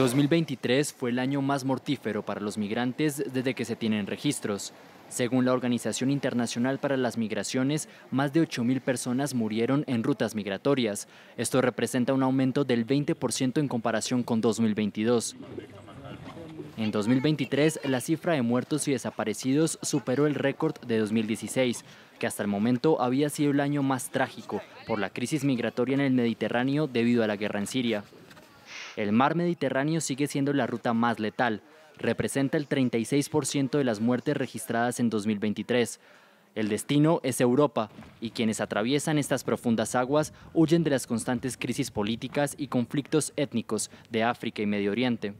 2023 fue el año más mortífero para los migrantes desde que se tienen registros. Según la Organización Internacional para las Migraciones, más de 8.000 personas murieron en rutas migratorias. Esto representa un aumento del 20% en comparación con 2022. En 2023, la cifra de muertos y desaparecidos superó el récord de 2016, que hasta el momento había sido el año más trágico por la crisis migratoria en el Mediterráneo debido a la guerra en Siria el mar Mediterráneo sigue siendo la ruta más letal. Representa el 36% de las muertes registradas en 2023. El destino es Europa, y quienes atraviesan estas profundas aguas huyen de las constantes crisis políticas y conflictos étnicos de África y Medio Oriente.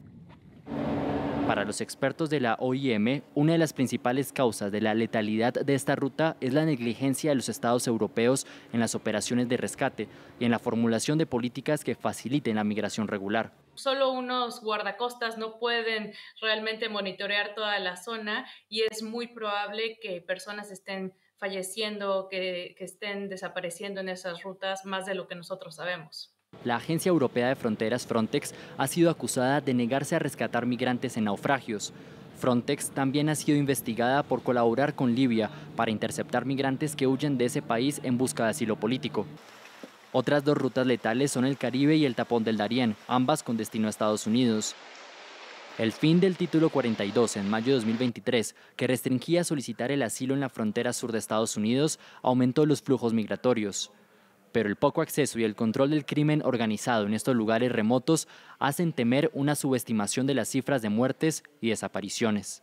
Para los expertos de la OIM, una de las principales causas de la letalidad de esta ruta es la negligencia de los estados europeos en las operaciones de rescate y en la formulación de políticas que faciliten la migración regular solo unos guardacostas no pueden realmente monitorear toda la zona y es muy probable que personas estén falleciendo, que, que, estén desapareciendo en esas rutas más de lo que nosotros sabemos. La Agencia Europea de Fronteras Frontex ha sido acusada de negarse a rescatar migrantes en naufragios. Frontex también ha sido investigada por colaborar con Libia para interceptar migrantes que huyen de ese país en busca de asilo político. Otras dos rutas letales son el Caribe y el Tapón del Darién, ambas con destino a Estados Unidos. El fin del título 42 en mayo de 2023, que restringía solicitar el asilo en la frontera sur de Estados Unidos, aumentó los flujos migratorios pero el poco acceso y el control del crimen organizado en estos lugares remotos hacen temer una subestimación de las cifras de muertes y desapariciones.